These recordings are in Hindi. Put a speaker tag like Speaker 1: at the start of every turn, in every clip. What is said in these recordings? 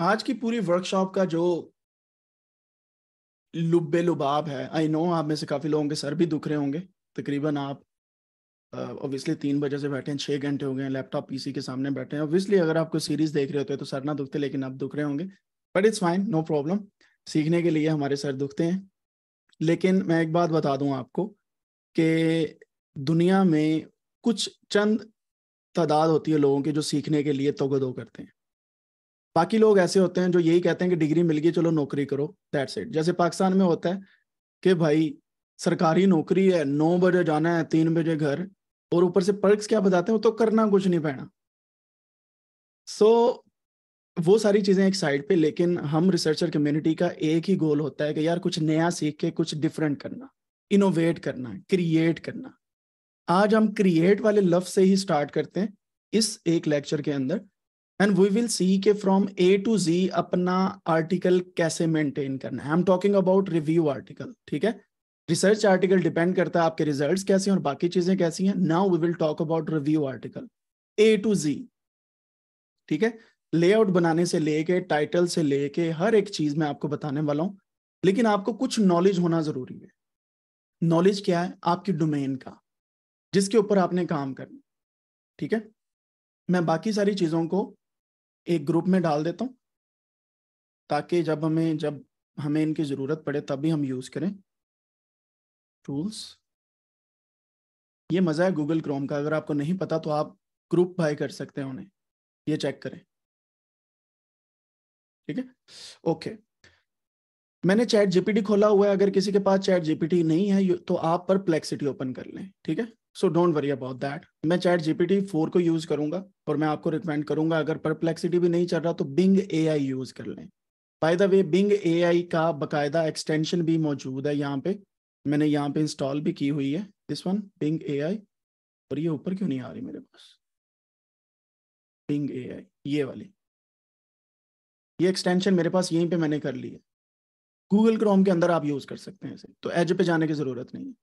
Speaker 1: आज की पूरी वर्कशॉप का जो लुबे लुबाब है आई नो आप में से काफ़ी लोगों के सर भी दुख रहे होंगे तकरीबन आप ऑब्वियसली uh, तीन बजे से बैठे हैं छः घंटे हो गए हैं लैपटॉप पीसी के सामने बैठे हैं ऑब्वियसली अगर आप कोई सीरीज देख रहे होते हैं तो सर ना दुखते लेकिन आप दुख रहे होंगे but it's fine no problem सीखने के लिए हमारे सर दुखते हैं लेकिन मैं एक बात बता दूं आपको कि दुनिया में कुछ चंद तादाद होती है लोगों की जो सीखने के लिए तोगदो करते हैं बाकी लोग ऐसे होते हैं जो यही कहते हैं कि डिग्री मिल गई चलो नौकरी करो दैट्स इट जैसे पाकिस्तान में होता है कि भाई सरकारी नौकरी है नौ बजे जाना है तीन बजे घर और ऊपर से पर्क्स क्या बताते हैं तो करना कुछ नहीं पैना सो so, वो सारी चीज़ें एक साइड पे लेकिन हम रिसर्चर कम्युनिटी का एक ही गोल होता है कि यार कुछ नया सीख के कुछ डिफरेंट करना इनोवेट करना क्रिएट करना आज हम क्रिएट वाले लफ्ज से ही स्टार्ट करते हैं इस एक लेक्चर के अंदर एंड वी विल सी के फ्रॉम ए टू जी अपना आर्टिकल कैसे मेंटेन करना है I am talking about review article ठीक है रिसर्च आर्टिकल डिपेंड करता है आपके रिजल्ट्स कैसे हैं और बाकी चीजें कैसी हैं now we will talk about review article A to Z ठीक है लेआउट बनाने से लेके टाइटल से लेके हर एक चीज मैं आपको बताने वाला हूं लेकिन आपको कुछ नॉलेज होना जरूरी है नॉलेज क्या है आपकी डोमेन का जिसके ऊपर आपने काम करना ठीक है मैं बाकी सारी चीजों को एक ग्रुप में डाल देता हूँ ताकि जब हमें जब हमें इनकी ज़रूरत पड़े तभी हम यूज़ करें टूल्स ये मज़ा है गूगल क्रोम का अगर आपको नहीं पता तो आप ग्रुप बाय कर सकते हैं उन्हें ये चेक करें ठीक है ओके मैंने चैट जीपीटी खोला हुआ है अगर किसी के पास चैट जीपीटी नहीं है तो आप पर प्लेक्सिटी ओपन कर लें ठीक है so don't worry about that मैं चैट जीपीटी फोर को यूज करूंगा और मैं आपको रिकमेंड करूंगा अगर परप्लेक्सिटी भी नहीं चल रहा तो बिंग ए यूज कर लें बाय द वे बिंग ए का बाकायदा एक्सटेंशन भी मौजूद है यहाँ पे मैंने यहाँ पे इंस्टॉल भी की हुई है दिस वन बिंग ए और ये ऊपर क्यों नहीं आ रही मेरे पास बिंग ए ये वाली ये एक्सटेंशन मेरे पास यहीं पे मैंने कर ली है गूगल क्रोम के अंदर आप यूज कर सकते हैं इसे तो एज पे जाने की जरूरत नहीं है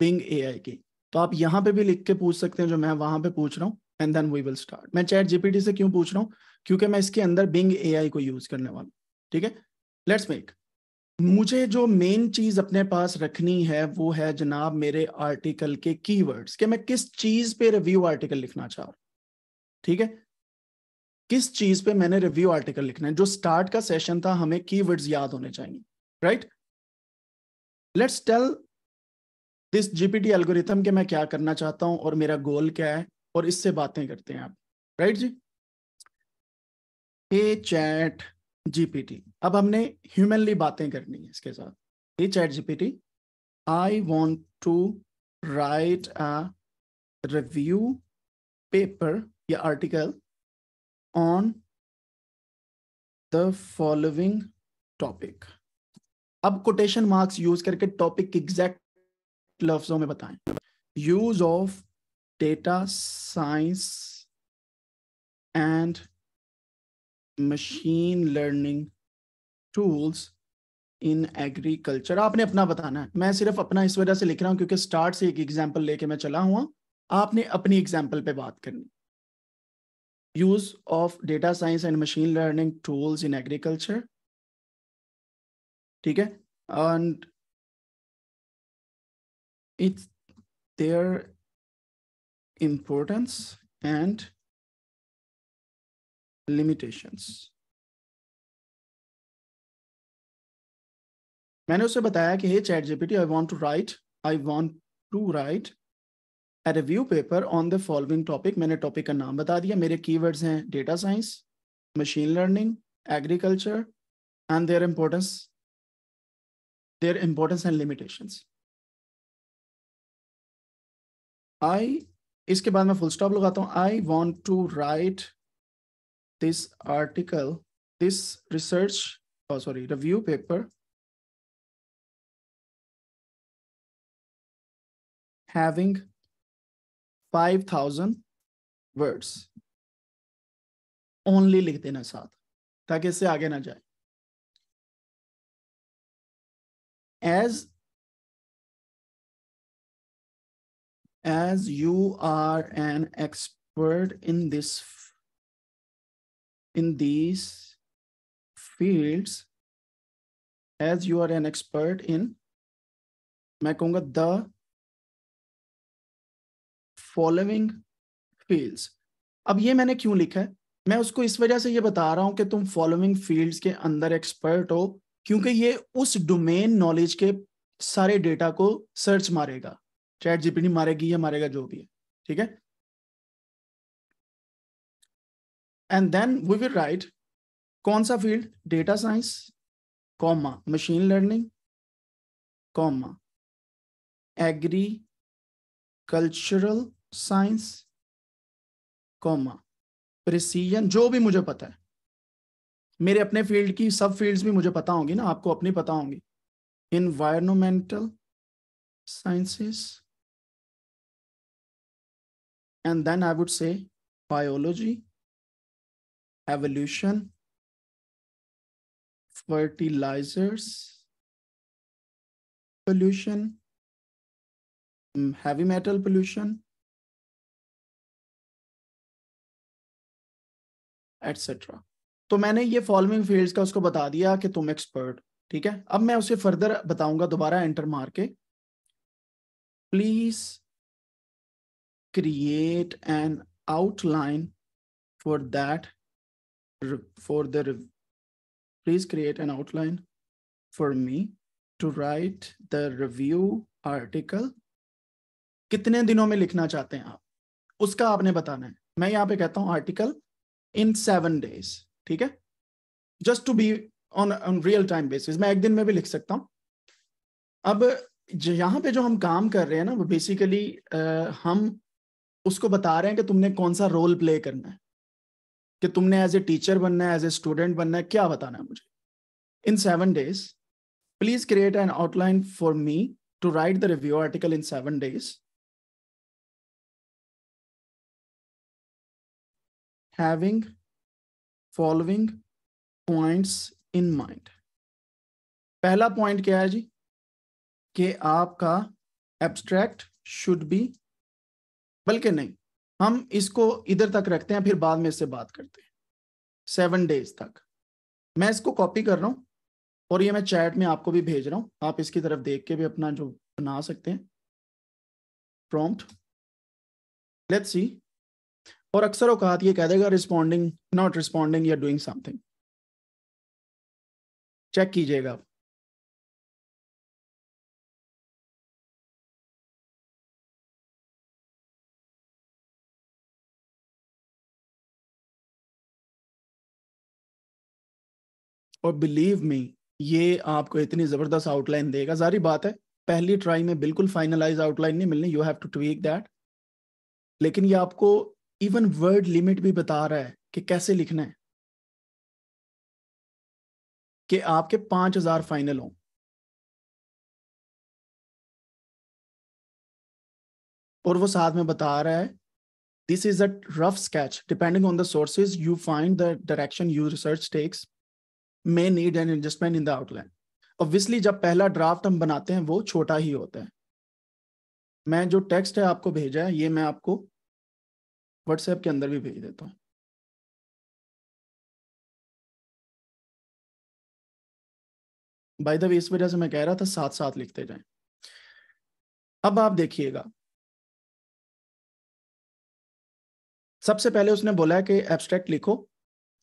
Speaker 1: पिंग एआई की तो आप यहाँ पे भी लिख के पूछ सकते हैं जो मैं वहां पे पूछ रहा हूँ and then we will start मैं चैट जीपीटी से क्यों पूछ रहा हूँ क्योंकि मैं इसके अंदर बिंग एआई को यूज करने वाला हूँ ठीक है लेट्स मेक मुझे जो मेन चीज अपने पास रखनी है वो है जनाब मेरे आर्टिकल के कीवर्ड्स कि मैं किस चीज पे रिव्यू आर्टिकल लिखना चाह रहा हूँ ठीक है किस चीज पे मैंने रिव्यू आर्टिकल लिखना है जो स्टार्ट का सेशन था हमें कीवर्ड्स याद होने चाहिए राइट लेट्स टेल इस जीपीटी एल्गोरिथम के मैं क्या करना चाहता हूं और मेरा गोल क्या है और इससे बातें करते हैं आप राइट जी ए चैट जीपीटी अब हमने ह्यूमनली बातें करनी है इसके साथ ए ChatGPT I want to write a review paper या article on the following topic अब कोटेशन मार्क्स यूज करके टॉपिक एग्जैक्ट लफ्जों में बताएं use of data science and machine learning tools in agriculture आपने अपना बताना है मैं सिर्फ अपना इस वजह से लिख रहा हूं क्योंकि स्टार्ट से एक एग्जाम्पल लेके मैं चला हुआ आपने अपनी एग्जाम्पल पे बात करनी use of data science and machine learning tools in agriculture ठीक है
Speaker 2: and it's their importance and limitations.
Speaker 1: मैंने उसे बताया कि hey ChatGPT I want to write I want to write a review paper on the following topic मैंने टॉपिक का नाम बता दिया मेरे कीवर्ड्स हैं data science machine learning agriculture and their importance
Speaker 2: their importance and limitations
Speaker 1: आई इसके बाद मैं फुल स्टॉप लगाता हूँ I want to write this article this research sorry review paper
Speaker 2: having five thousand words only लिख देना साथ ताकि इससे आगे ना जाए as
Speaker 1: as you are an expert in this in these fields as you
Speaker 2: are an expert in मैं कहूँगा the
Speaker 1: following fields अब ये मैंने क्यों लिखा है मैं उसको इस वजह से ये बता रहा हूँ कि तुम फॉलोइंग फील्ड्स के अंदर एक्सपर्ट हो क्योंकि ये उस डोमेन नॉलेज के सारे डेटा को सर्च मारेगा चैट जीपीटी मारेगी या मारेगा जो भी है ठीक है and then
Speaker 2: we will write कौन सा field data science comma machine learning comma 
Speaker 1: agricultural science comma precision जो भी मुझे पता है मेरे अपने फील्ड की सब फील्ड्स भी मुझे पता होंगी ना आपको अपनी पता होंगी environmental sciences
Speaker 2: And then I would say biology, evolution, fertilizers, pollution, heavy metal pollution,
Speaker 1: etc तो मैंने ये फॉलोइंग फील्ड्स का उसको बता दिया कि तुम एक्सपर्ट ठीक है अब मैं उसे फर्दर बताऊंगा दोबारा एंटर मार के please create an outline for that for the please create an outline for me to write the review article कितने दिनों में लिखना चाहते हैं आप उसका आपने बताना है मैं यहाँ पे कहता हूँ आर्टिकल इन सेवन डेज ठीक है just to be on real time basis मैं एक दिन में भी लिख सकता हूँ अब यहाँ पे जो हम काम कर रहे हैं ना वो बेसिकली हम उसको बता रहे हैं कि तुमने कौन सा रोल प्ले करना है कि तुमने एज ए टीचर बनना है एज ए स्टूडेंट बनना है क्या बताना है मुझे in seven days please create an outline for me to write the review article in seven days having following points in mind पहला पॉइंट क्या है जी कि आपका एब्स्ट्रैक्ट शुड बी बल्कि नहीं हम इसको इधर तक रखते हैं फिर बाद में इससे बात करते हैं सेवन डेज तक मैं इसको कॉपी कर रहा हूँ और ये मैं चैट में आपको भी भेज रहा हूँ आप इसकी तरफ देख के भी अपना जो बना सकते हैं प्रॉम्प्ट लेट्स सी और अक्सर औकात ये कह देगा रिस्पॉन्डिंग नॉट रिस्पॉन्डिंग या डूइंग समथिंग चेक कीजिएगा आप और बिलीव मी ये आपको इतनी ज़बरदस्त आउटलाइन देगा जारी बात है पहली ट्राई में बिल्कुल फाइनलाइज आउटलाइन नहीं मिलनी you have to tweak that लेकिन ये आपको इवन वर्ड लिमिट भी बता रहा है कि कैसे लिखना है कि आपके पांच हजार फाइनल हों और वो साथ में बता रहा है this is a rough sketch depending on the sources you find the direction you research takes may need an adjustment in the outline obviously जब पहला ड्राफ्ट हम बनाते हैं वो छोटा ही होता है मैं जो टेक्स्ट है आपको भेजा है ये मैं आपको व्हाट्सएप के अंदर भी भेज देता हूँ
Speaker 2: बाई द वे इस वजह
Speaker 1: से मैं कह रहा था साथ साथ लिखते जाएं अब आप देखिएगा सबसे पहले उसने बोला है कि एब्स्ट्रैक्ट लिखो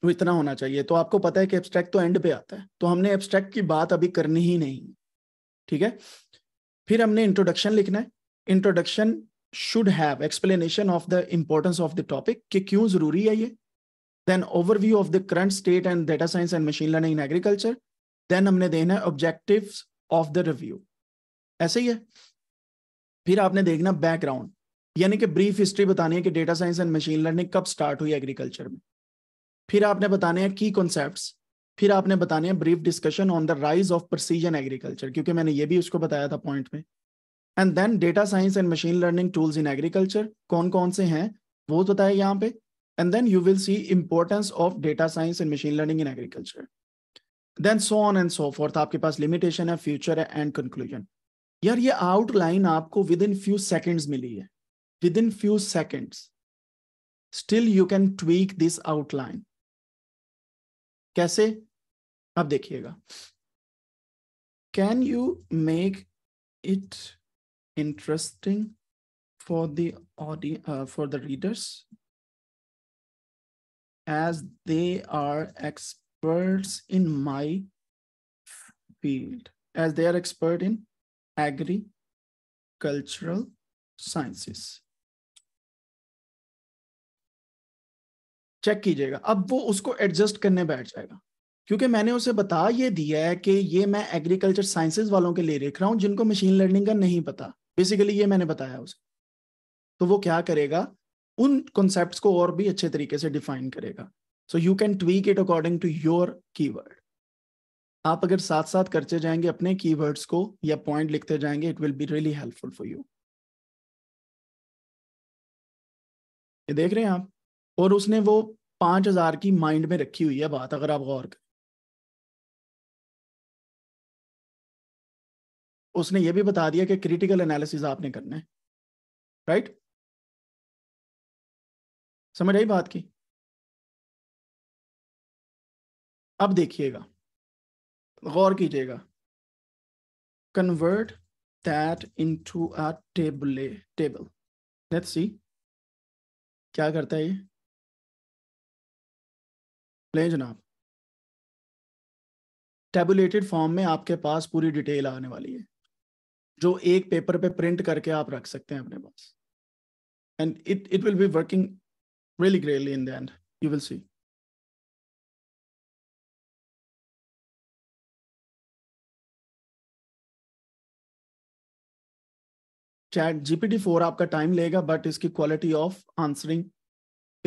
Speaker 1: तो इतना होना चाहिए तो आपको पता है कि एब्स्ट्रैक्ट तो एंड पे आता है तो हमने एब्स्ट्रैक्ट की बात अभी करनी ही नहीं ठीक है फिर हमने इंट्रोडक्शन लिखना है introduction should have explanation of the importance of the topic कि क्यों जरूरी है ये then overview of the current state and data science and machine learning in agriculture then हमने देना है ऑब्जेक्टिव ऑफ द रिव्यू ऐसे ही है फिर आपने देखना बैकग्राउंड यानी कि ब्रीफ हिस्ट्री बतानी है कि data science and machine learning कब स्टार्ट हुई एग्रीकल्चर में फिर आपने बताने हैं की कॉन्सेप्ट फिर आपने बताने हैं brief discussion on the rise of precision agriculture क्योंकि मैंने ये भी उसको बताया था पॉइंट में and then data science and machine learning tools in agriculture कौन कौन से हैं वो तो बताया यहाँ पे and then you will see importance of data science and machine learning in agriculture then so on and so forth आपके पास लिमिटेशन है फ्यूचर है एंड कंक्लूजन यार ये आउटलाइन आपको विद इन फ्यू सेकेंड्स मिली है within few seconds still you can tweak this outline
Speaker 2: कैसे आप देखिएगा
Speaker 1: can you make it interesting for the audience uh, for the readers as they are experts in my field as they are expert in agricultural sciences check कीजिएगा अब वो उसको एडजस्ट करने बैठ जाएगा क्योंकि मैंने उसे बता ये दिया है कि ये मैं एग्रीकल्चर साइंसेज वालों के लिए देख रहा हूँ जिनको मशीन लर्निंग का नहीं पता बेसिकली ये मैंने बताया उसे तो वो क्या करेगा उन कॉन्सेप्ट को और भी अच्छे तरीके से डिफाइन करेगा so you can tweak it according to your keyword आप अगर साथ साथ करते जाएंगे अपने कीवर्ड्स को या पॉइंट लिखते जाएंगे it will be really helpful for you ये देख रहे हैं आप और उसने वो पांच हजार की माइंड
Speaker 2: में रखी हुई है बात अगर आप गौर करें उसने ये भी बता दिया कि क्रिटिकल एनालिसिस आपने करना है राइट समझ आई बात की अब देखिएगा गौर कीजिएगा convert that into a table table let's see क्या करता है ये
Speaker 1: लें जनाब टेबुलेटेड फॉर्म में आपके पास पूरी डिटेल आने वाली है जो एक पेपर पे प्रिंट करके आप रख सकते हैं अपने पास and it it will be working really greatly in the end you will see ChatGPT four आपका टाइम लेगा बट इसकी quality of answering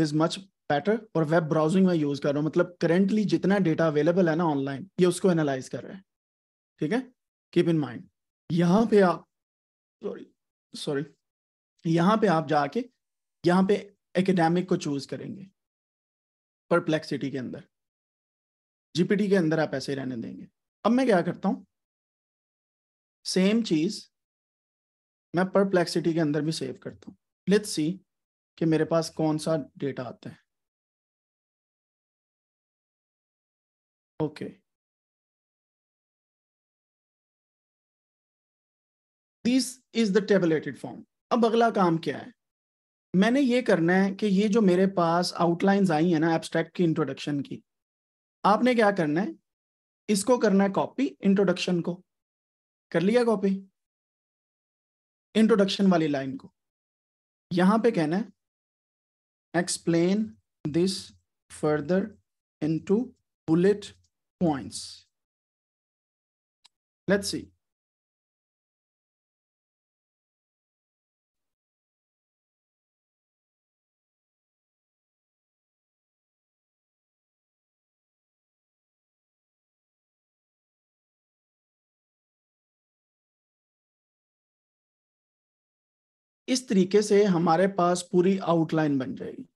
Speaker 1: is much better और वेब ब्राउजिंग में यूज कर रहा हूँ मतलब करेंटली जितना डेटा अवेलेबल है ना ऑनलाइन ये उसको एनालाइज कर रहे हैं ठीक है कीप इन माइंड यहाँ पे आप सॉरी सॉरी यहाँ पे आप जाके यहाँ पे एकेडमिक को चूज करेंगे परप्लेक्सिटी के अंदर जीपीटी के अंदर आप ऐसे रहने देंगे अब मैं क्या करता हूँ सेम चीज मैं परप्लेक्सिटी के अंदर भी सेव करता हूँ लेट्स सी कि मेरे पास कौन सा डेटा आता है Okay. This is the tabulated form अब अगला काम क्या है मैंने ये करना है कि ये जो मेरे पास आउटलाइंस आई है ना एबस्ट्रैक्ट की इंट्रोडक्शन की आपने क्या करना है इसको करना है कॉपी इंट्रोडक्शन को कर लिया कॉपी इंट्रोडक्शन वाली लाइन को यहां पे कहना है explain this further into bullet points. Let's
Speaker 2: see. इस तरीके से
Speaker 1: हमारे पास पूरी आउटलाइन बन जाएगी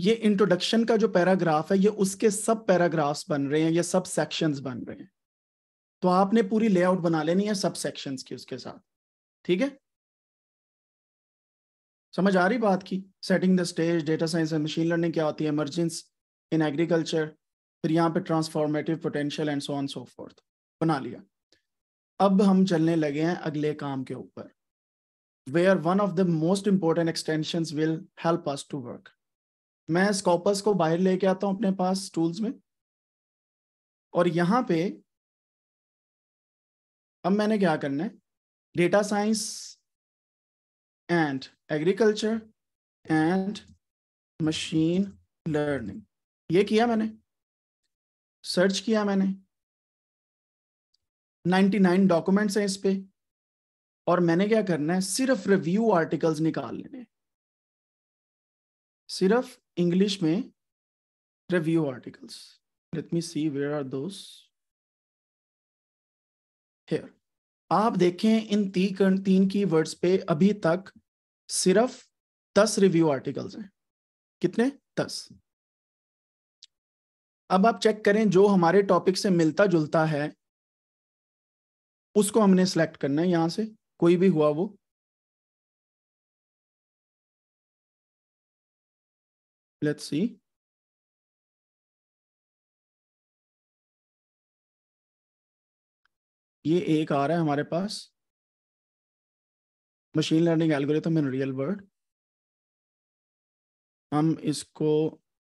Speaker 1: ये इंट्रोडक्शन का जो पैराग्राफ है ये उसके सब पैराग्राफ्स बन रहे हैं या सब सेक्शंस बन रहे हैं तो आपने पूरी लेआउट बना लेनी है सब सेक्शंस की उसके साथ ठीक है समझ आ रही बात की setting the stage data science and machine learning क्या होती है एमरजेंस इन एग्रीकल्चर फिर यहाँ पे transformative potential and so on so forth बना लिया अब हम चलने लगे हैं अगले काम के ऊपर where one of the most important extension will help us to work मैं स्कॉपस को बाहर लेके आता हूं अपने पास टूल्स में और यहाँ पे अब मैंने क्या करना है data science and agriculture and machine learning ये किया मैंने सर्च किया मैंने 99 डॉक्यूमेंट्स हैं इस पे और मैंने क्या करना है सिर्फ रिव्यू आर्टिकल्स निकाल लेने सिर्फ इंग्लिश में review articles let me see where are those here आप देखें इन ती तीन की वर्ड्स पे अभी तक सिर्फ दस रिव्यू आर्टिकल्स हैं कितने दस अब आप चेक करें जो हमारे टॉपिक से मिलता जुलता है उसको हमने सेलेक्ट करना है यहां से कोई भी हुआ वो
Speaker 2: Let's see. ये एक आ रहा है हमारे पास machine learning
Speaker 1: algorithm in real world हम इसको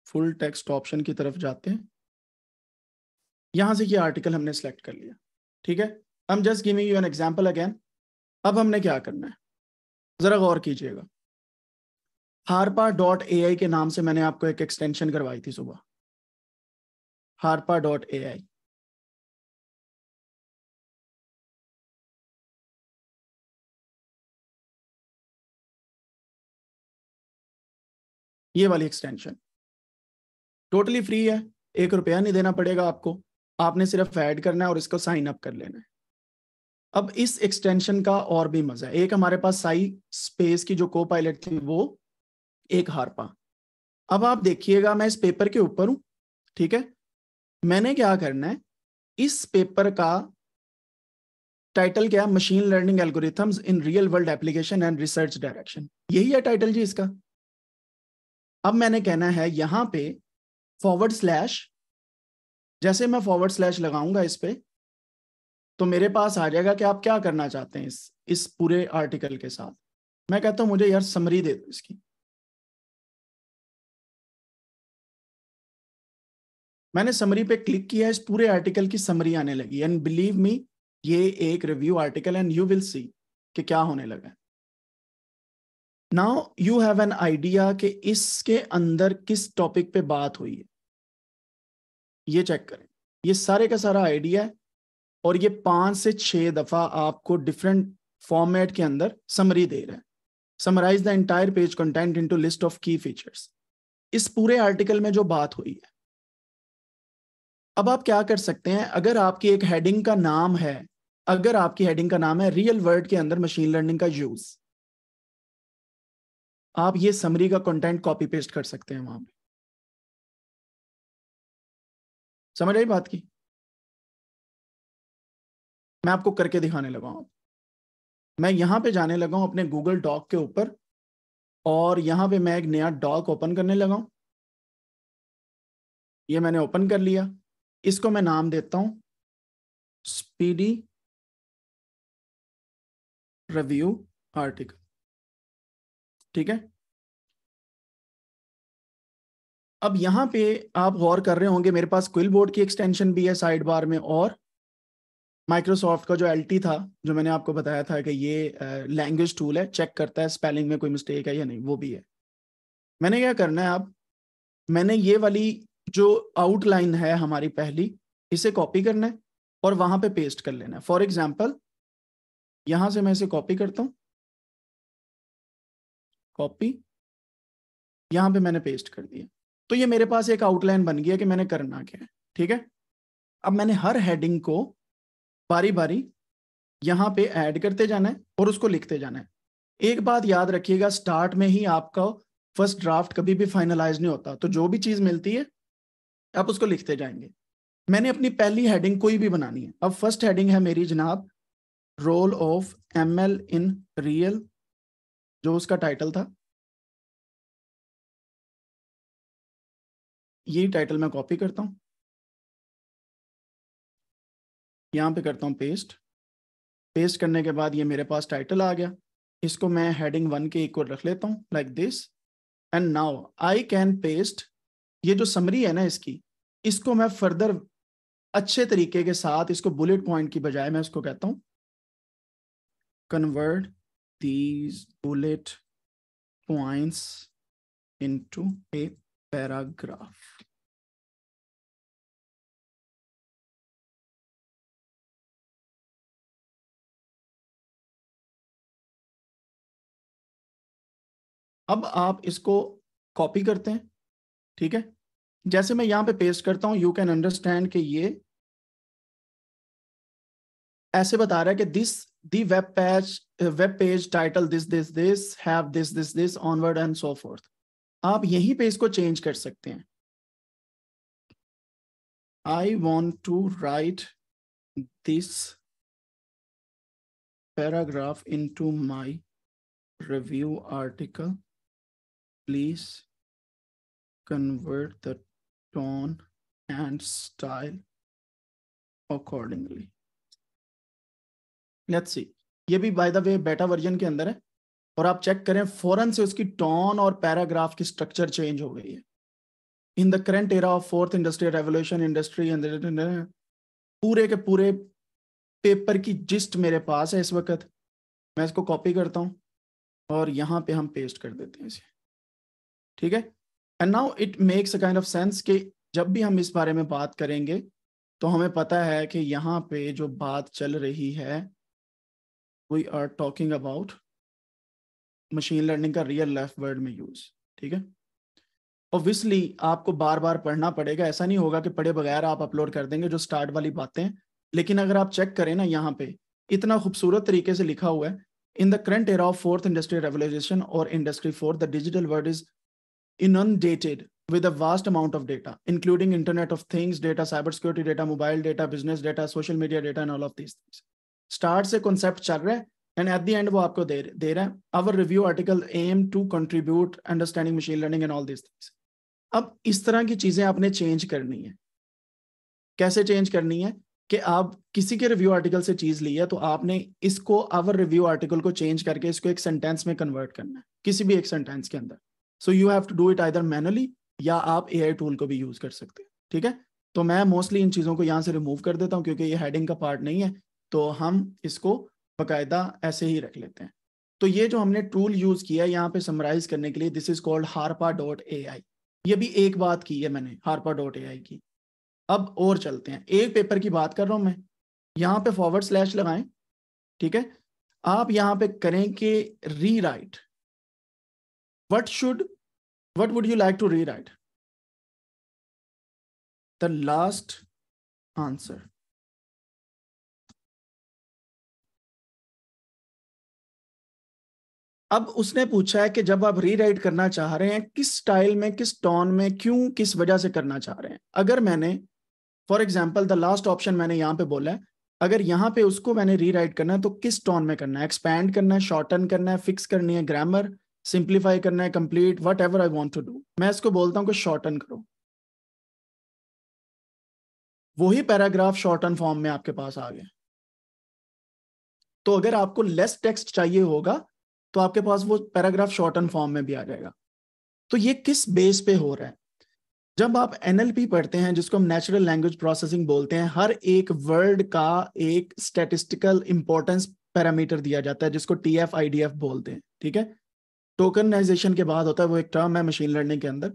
Speaker 1: फुल टेक्स्ट ऑप्शन की तरफ जाते हैं यहां से ये आर्टिकल हमने सेलेक्ट कर लिया ठीक है I am just giving you an example again अब हमने क्या करना है जरा गौर कीजिएगा हारपा डॉट ए के नाम से मैंने आपको एक एक्सटेंशन करवाई थी सुबह हारपा डॉट ए आई
Speaker 2: ये वाली एक्सटेंशन
Speaker 1: टोटली फ्री है एक रुपया नहीं देना पड़ेगा आपको आपने सिर्फ ऐड करना है और इसको साइन अप कर लेना है अब इस एक्सटेंशन का और भी मजा है एक हमारे पास साई स्पेस की जो को पायलट थी वो एक हारपा अब आप देखिएगा मैं इस पेपर के ऊपर हूं ठीक है मैंने क्या करना है इस पेपर का टाइटल क्या है machine learning algorithms in real world application and research direction यही है टाइटल जी इसका अब मैंने कहना है यहां पे फॉरवर्ड स्लैश जैसे मैं फॉरवर्ड स्लैश लगाऊंगा इस पे तो मेरे पास आ जाएगा कि आप क्या करना चाहते हैं इस इस पूरे आर्टिकल के साथ मैं कहता हूं मुझे यार समरी दे दो इसकी मैंने समरी पे क्लिक किया इस पूरे आर्टिकल की समरी आने लगी एंड बिलीव मी ये एक review article and you will see कि क्या होने लगा now you have an idea कि इसके अंदर किस टॉपिक पे बात हुई है ये चेक करें ये सारे का सारा आइडिया है और ये पांच से छह दफा आपको डिफरेंट फॉर्मेट के अंदर समरी दे रहा है summarize the entire page content into list of key features इस पूरे आर्टिकल में जो बात हुई है अब आप क्या कर सकते हैं अगर आपकी एक हेडिंग का नाम है अगर आपकी हेडिंग का नाम है रियल वर्ल्ड के अंदर मशीन लर्निंग का यूज आप ये समरी का कंटेंट कॉपी पेस्ट कर सकते हैं वहां पे
Speaker 2: समझ आई बात की
Speaker 1: मैं आपको करके दिखाने लगा हूं मैं यहां पे जाने लगा हूं अपने गूगल डॉक के ऊपर और यहां पे मैं एक नया डॉक ओपन करने लगा हूं ये मैंने ओपन कर लिया इसको मैं नाम देता हूं
Speaker 2: स्पीडी रिव्यू आर्टिकल ठीक है अब यहां
Speaker 1: पे आप गौर कर रहे होंगे मेरे पास क्विल बोर्ड की एक्सटेंशन भी है साइड बार में और माइक्रोसॉफ्ट का जो एल था जो मैंने आपको बताया था कि ये लैंग्वेज टूल है चेक करता है स्पेलिंग में कोई मिस्टेक है या नहीं वो भी है मैंने क्या करना है अब मैंने ये वाली जो आउटलाइन है हमारी पहली इसे कॉपी करना है और वहां पे पेस्ट कर लेना है फॉर एग्जाम्पल यहां से मैं इसे कॉपी करता हूं कॉपी यहां पे मैंने पेस्ट कर दिया तो ये मेरे पास एक आउटलाइन बन गया कि मैंने करना क्या है ठीक है अब मैंने हर हेडिंग को बारी बारी यहाँ पे ऐड करते जाना है और उसको लिखते जाना है एक बात याद रखिएगा स्टार्ट में ही आपका फर्स्ट ड्राफ्ट कभी भी फाइनलाइज नहीं होता तो जो भी चीज मिलती है आप उसको लिखते जाएंगे मैंने अपनी पहली हेडिंग कोई भी बनानी है अब फर्स्ट हेडिंग है मेरी जनाब role of M L in real
Speaker 2: जो उसका टाइटल था
Speaker 1: ये टाइटल मैं कॉपी करता हूं यहां पे करता हूं पेस्ट पेस्ट करने के बाद ये मेरे पास टाइटल आ गया इसको मैं हेडिंग वन के इक्वल रख लेता हूं like this and now I can paste ये जो समरी है ना इसकी इसको मैं फर्दर अच्छे तरीके के साथ इसको बुलेट पॉइंट की बजाय मैं इसको कहता हूं convert these bullet points into a paragraph
Speaker 2: अब आप इसको कॉपी करते हैं ठीक है
Speaker 1: जैसे मैं यहां पे पेस्ट करता हूं यू कैन अंडरस्टैंड कि ये ऐसे बता रहा है कि this the web page web page title this this this have this this this onward and so forth आप यहीं पे इसको चेंज कर सकते हैं I want to write
Speaker 2: this paragraph into my
Speaker 1: review article please convert the tone and style accordingly. Let's see. ये भी bye the way beta version के अंदर है और आप चेक करें फौरन से उसकी टोन और पैराग्राफ की स्ट्रक्चर चेंज हो गई है in the current era of fourth industrial revolution industry पूरे के पूरे पेपर की जिस्ट मेरे पास है इस वक्त मैं इसको कॉपी करता हूँ और यहाँ पे हम पेस्ट कर देते हैं इसे ठीक है and now it makes a kind of sense कि जब भी हम इस बारे में बात करेंगे तो हमें पता है कि यहाँ पे जो बात चल रही है we are talking about machine learning का रियल लाइफ वर्ड में यूज ठीक है ऑब्वियसली आपको बार बार पढ़ना पड़ेगा ऐसा नहीं होगा कि पढ़े बगैर आप अपलोड कर देंगे जो स्टार्ट वाली बातें लेकिन अगर आप चेक करें ना यहाँ पे इतना खूबसूरत तरीके से लिखा हुआ है in the current era of fourth industry revolution और industry four the digital world is inundated with a vast amount of data, including Internet of Things data, cybersecurity data, mobile data, business data, social media data, and all of these things. Start a concept chakra, and at the end वो आपको दे दे our review article aim to contribute understanding machine learning and all these things. अब इस तरह की चीजें आपने चेंज करनी है कैसे चेंज करनी है कि आप किसी के रिव्यू आर्टिकल से चीज ली है तो आपने इसको आवर रिव्यू आर्टिकल को चेंज करके इसको एक सेंटेंस में कन्वर्ट करना है किसी भी एक सेंटेंस के अंदर so you have to do it either manually या आप ए आई टूल को भी यूज कर सकते हैं ठीक है तो मैं मोस्टली इन चीज़ों को यहाँ से रिमूव कर देता हूँ क्योंकि ये हेडिंग का पार्ट नहीं है तो हम इसको बाकायदा ऐसे ही रख लेते हैं तो ये जो हमने टूल यूज किया है यहाँ पे समराइज करने के लिए this is called Harpa dot A I ये भी एक बात की है मैंने हारपा डॉट ए आई की अब और चलते हैं एक पेपर की बात कर रहा हूँ मैं यहाँ पे फॉरवर्ड स्लैश लगाएं ठीक है आप यहाँ पे करें कि rewrite what should what would you like to rewrite
Speaker 2: the last answer
Speaker 1: अब उसने पूछा है कि जब आप रीराइट करना चाह रहे हैं किस स्टाइल में किस टोन में क्यों किस वजह से करना चाह रहे हैं अगर मैंने for example the last option मैंने यहां पे बोला है अगर यहां पे उसको मैंने रीराइट करना है तो किस टोन में करना है एक्सपैंड करना है शॉर्टन करना है फिक्स करनी है ग्रामर सिंप्लीफाई करना है complete whatever I want to do मैं इसको बोलता हूँ कि शॉर्टन करो वही पैराग्राफ शॉर्टन फॉर्म में आपके पास आ गए तो अगर आपको लेस टेक्स्ट चाहिए होगा तो आपके पास वो पैराग्राफ शॉर्टन फॉर्म में भी आ जाएगा तो ये किस बेस पे हो रहा है जब आप एनएलपी पढ़ते हैं जिसको हम नेचुरल लैंग्वेज प्रोसेसिंग बोलते हैं हर एक वर्ड का एक स्टेटिस्टिकल इंपॉर्टेंस पैरामीटर दिया जाता है जिसको T F I D F बोलते हैं ठीक है टोकनाइजेशन के बाद होता है वो एक टर्म है मशीन लर्निंग के अंदर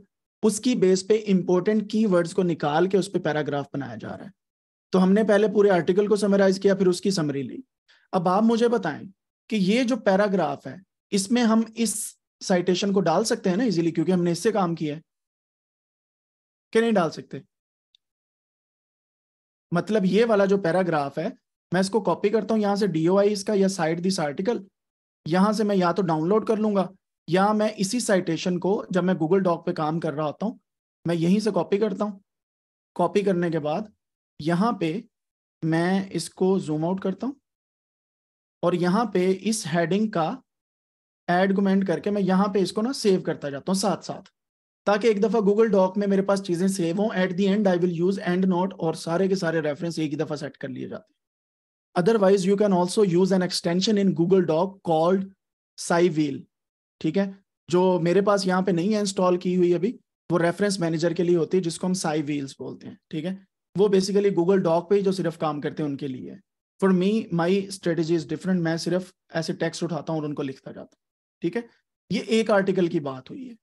Speaker 1: उसकी बेस पे इंपॉर्टेंट की वर्ड्स को निकाल के उस पर पैराग्राफ बनाया जा रहा है तो हमने पहले पूरे आर्टिकल को समराइज किया फिर उसकी समरी ली अब आप मुझे बताएं कि ये जो पैराग्राफ है इसमें हम इस साइटेशन को डाल सकते हैं ना इजीली क्योंकि हमने इससे काम किया है कि नहीं डाल सकते मतलब ये वाला जो पैराग्राफ है मैं इसको कॉपी करता हूं यहां से डीओ इसका या साइट दिस आर्टिकल यहां से मैं या तो डाउनलोड कर लूंगा या मैं इसी साइटेशन को जब मैं गूगल डॉक पे काम कर रहा होता हूँ मैं यहीं से कॉपी करता हूँ कॉपी करने के बाद यहाँ पे मैं इसको जूम आउट करता हूँ और यहाँ पे इस हेडिंग का एडगूमेंट करके मैं यहाँ पे इसको ना सेव करता जाता हूँ साथ साथ ताकि एक दफ़ा गूगल डॉक में मेरे पास चीज़ें सेव हों at the end I will use EndNote और सारे के सारे रेफरेंस एक ही दफ़ा सेट कर लिए जाते हैं otherwise you can also use an extension in Google doc called Sciwheel ठीक है जो मेरे पास यहाँ पे नहीं है इंस्टॉल की हुई अभी वो रेफरेंस मैनेजर के लिए होती है जिसको हम साई व्हील्स बोलते हैं ठीक है वो बेसिकली गूगल डॉक पे ही जो सिर्फ काम करते हैं उनके लिए for me my strategy is different मैं सिर्फ ऐसे टेक्स्ट उठाता हूँ और उनको लिखता जाता हूँ ठीक है ये एक आर्टिकल की बात हुई है